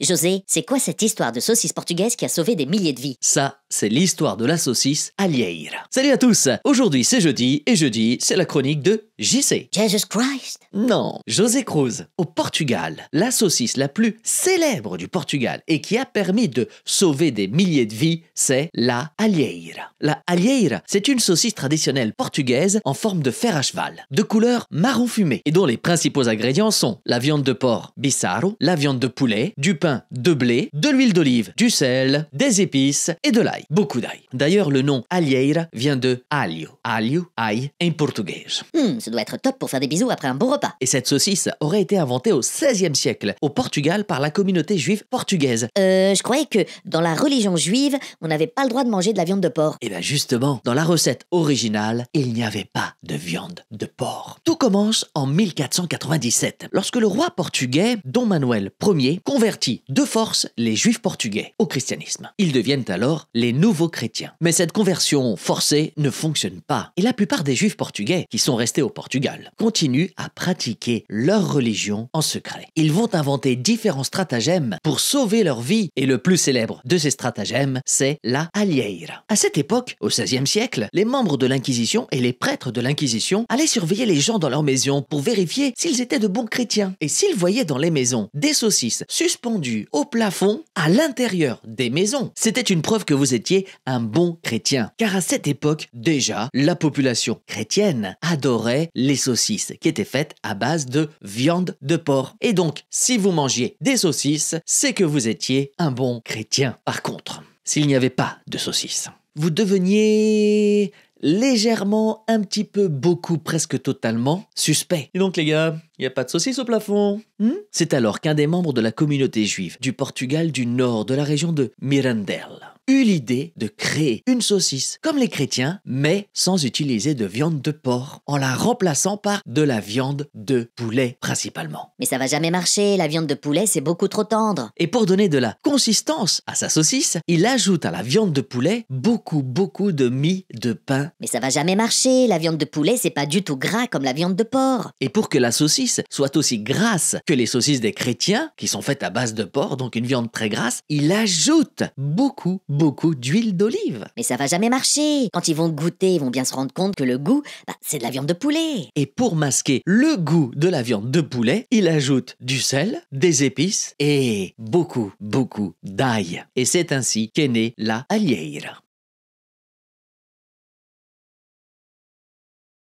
José, c'est quoi cette histoire de saucisse portugaise qui a sauvé des milliers de vies Ça, c'est l'histoire de la saucisse Alieira. Salut à tous Aujourd'hui, c'est jeudi, et jeudi, c'est la chronique de JC. Jesus Christ Non, José Cruz, au Portugal, la saucisse la plus célèbre du Portugal et qui a permis de sauver des milliers de vies, c'est la alheira. La alheira, c'est une saucisse traditionnelle portugaise en forme de fer à cheval, de couleur marron fumé, et dont les principaux ingrédients sont la viande de porc, bisaro, la viande de poulet, du pain de blé, de l'huile d'olive, du sel, des épices et de l'ail. Beaucoup d'ail. D'ailleurs, le nom alieira vient de alho. Alho, ail, en portugais. Hum, ça doit être top pour faire des bisous après un bon repas. Et cette saucisse aurait été inventée au XVIe siècle, au Portugal, par la communauté juive portugaise. Euh, je croyais que dans la religion juive, on n'avait pas le droit de manger de la viande de porc. Et eh bien justement, dans la recette originale, il n'y avait pas de viande de porc. Tout commence en 1497, lorsque le roi portugais, Don Manuel Ier, convertit de force les juifs portugais au christianisme. Ils deviennent alors les nouveaux chrétiens. Mais cette conversion forcée ne fonctionne pas et la plupart des juifs portugais qui sont restés au Portugal continuent à pratiquer leur religion en secret. Ils vont inventer différents stratagèmes pour sauver leur vie et le plus célèbre de ces stratagèmes, c'est la alieira. À cette époque, au XVIe siècle, les membres de l'Inquisition et les prêtres de l'Inquisition allaient surveiller les gens dans leurs maisons pour vérifier s'ils étaient de bons chrétiens. Et s'ils voyaient dans les maisons des saucisses suspendues au plafond à l'intérieur des maisons. C'était une preuve que vous étiez un bon chrétien. Car à cette époque, déjà, la population chrétienne adorait les saucisses qui étaient faites à base de viande de porc. Et donc, si vous mangiez des saucisses, c'est que vous étiez un bon chrétien. Par contre, s'il n'y avait pas de saucisses, vous deveniez légèrement, un petit peu, beaucoup, presque totalement suspect. Et donc les gars, il n'y a pas de saucisse au plafond. Hmm? C'est alors qu'un des membres de la communauté juive du Portugal du Nord, de la région de Mirandel, eu l'idée de créer une saucisse comme les chrétiens, mais sans utiliser de viande de porc, en la remplaçant par de la viande de poulet principalement. Mais ça va jamais marcher, la viande de poulet c'est beaucoup trop tendre. Et pour donner de la consistance à sa saucisse, il ajoute à la viande de poulet beaucoup beaucoup de mie de pain. Mais ça va jamais marcher, la viande de poulet c'est pas du tout gras comme la viande de porc. Et pour que la saucisse soit aussi grasse que les saucisses des chrétiens, qui sont faites à base de porc, donc une viande très grasse, il ajoute beaucoup, beaucoup beaucoup d'huile d'olive. Mais ça va jamais marcher. Quand ils vont goûter, ils vont bien se rendre compte que le goût, bah, c'est de la viande de poulet. Et pour masquer le goût de la viande de poulet, il ajoute du sel, des épices et beaucoup, beaucoup d'ail. Et c'est ainsi qu'est née la alieira.